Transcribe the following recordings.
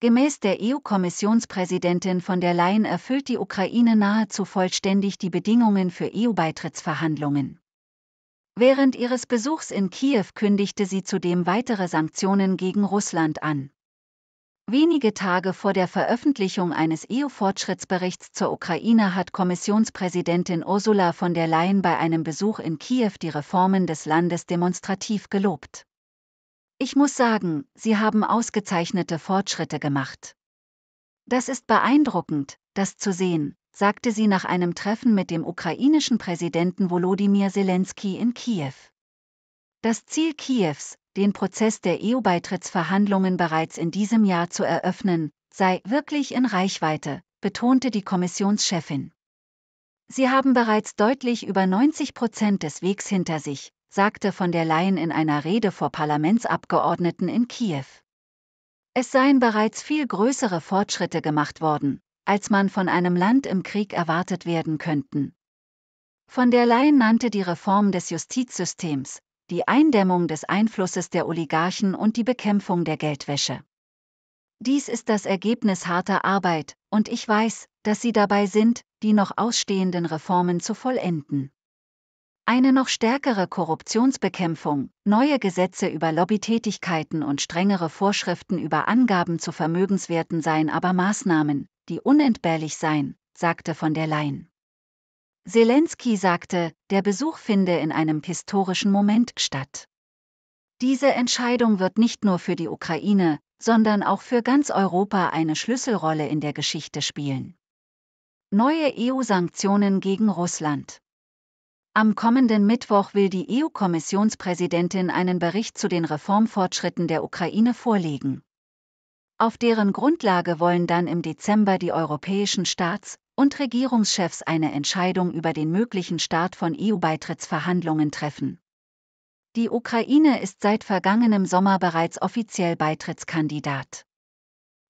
Gemäß der EU-Kommissionspräsidentin von der Leyen erfüllt die Ukraine nahezu vollständig die Bedingungen für EU-Beitrittsverhandlungen. Während ihres Besuchs in Kiew kündigte sie zudem weitere Sanktionen gegen Russland an. Wenige Tage vor der Veröffentlichung eines EU-Fortschrittsberichts zur Ukraine hat Kommissionspräsidentin Ursula von der Leyen bei einem Besuch in Kiew die Reformen des Landes demonstrativ gelobt. Ich muss sagen, Sie haben ausgezeichnete Fortschritte gemacht. Das ist beeindruckend, das zu sehen, sagte sie nach einem Treffen mit dem ukrainischen Präsidenten Volodymyr Zelensky in Kiew. Das Ziel Kiews, den Prozess der EU-Beitrittsverhandlungen bereits in diesem Jahr zu eröffnen, sei wirklich in Reichweite, betonte die Kommissionschefin. Sie haben bereits deutlich über 90 Prozent des Wegs hinter sich, sagte von der Leyen in einer Rede vor Parlamentsabgeordneten in Kiew. Es seien bereits viel größere Fortschritte gemacht worden, als man von einem Land im Krieg erwartet werden könnten. Von der Leyen nannte die Reform des Justizsystems, die Eindämmung des Einflusses der Oligarchen und die Bekämpfung der Geldwäsche. Dies ist das Ergebnis harter Arbeit, und ich weiß, dass Sie dabei sind, die noch ausstehenden Reformen zu vollenden eine noch stärkere Korruptionsbekämpfung, neue Gesetze über Lobbytätigkeiten und strengere Vorschriften über Angaben zu Vermögenswerten seien aber Maßnahmen, die unentbehrlich seien, sagte von der Leyen. Zelensky sagte, der Besuch finde in einem historischen Moment statt. Diese Entscheidung wird nicht nur für die Ukraine, sondern auch für ganz Europa eine Schlüsselrolle in der Geschichte spielen. Neue EU-Sanktionen gegen Russland. Am kommenden Mittwoch will die EU-Kommissionspräsidentin einen Bericht zu den Reformfortschritten der Ukraine vorlegen. Auf deren Grundlage wollen dann im Dezember die europäischen Staats- und Regierungschefs eine Entscheidung über den möglichen Start von EU-Beitrittsverhandlungen treffen. Die Ukraine ist seit vergangenem Sommer bereits offiziell Beitrittskandidat.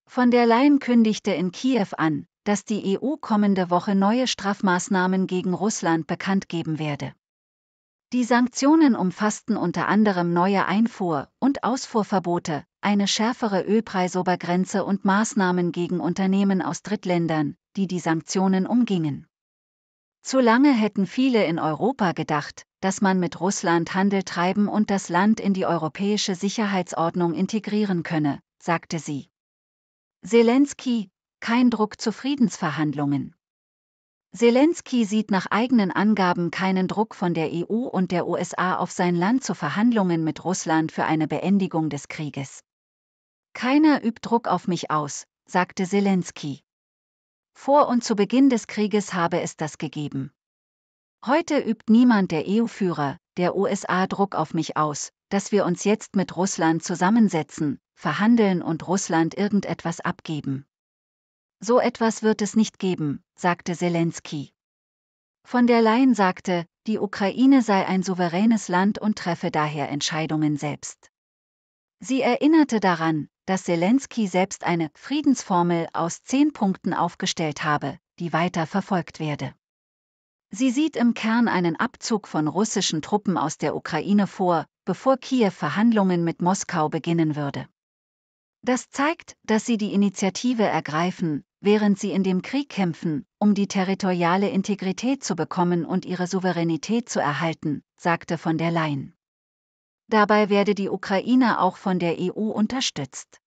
Von der Leyen kündigte in Kiew an, dass die EU kommende Woche neue Strafmaßnahmen gegen Russland bekannt geben werde. Die Sanktionen umfassten unter anderem neue Einfuhr- und Ausfuhrverbote, eine schärfere Ölpreisobergrenze und Maßnahmen gegen Unternehmen aus Drittländern, die die Sanktionen umgingen. Zu lange hätten viele in Europa gedacht, dass man mit Russland Handel treiben und das Land in die europäische Sicherheitsordnung integrieren könne, sagte sie. Zelensky, kein Druck zu Friedensverhandlungen. Zelensky sieht nach eigenen Angaben keinen Druck von der EU und der USA auf sein Land zu Verhandlungen mit Russland für eine Beendigung des Krieges. Keiner übt Druck auf mich aus, sagte Zelensky. Vor und zu Beginn des Krieges habe es das gegeben. Heute übt niemand der EU-Führer, der USA Druck auf mich aus, dass wir uns jetzt mit Russland zusammensetzen, verhandeln und Russland irgendetwas abgeben. So etwas wird es nicht geben, sagte Zelensky. Von der Leyen sagte, die Ukraine sei ein souveränes Land und treffe daher Entscheidungen selbst. Sie erinnerte daran, dass Zelensky selbst eine Friedensformel aus zehn Punkten aufgestellt habe, die weiter verfolgt werde. Sie sieht im Kern einen Abzug von russischen Truppen aus der Ukraine vor, bevor Kiew Verhandlungen mit Moskau beginnen würde. Das zeigt, dass sie die Initiative ergreifen, während sie in dem Krieg kämpfen, um die territoriale Integrität zu bekommen und ihre Souveränität zu erhalten, sagte von der Leyen. Dabei werde die Ukraine auch von der EU unterstützt.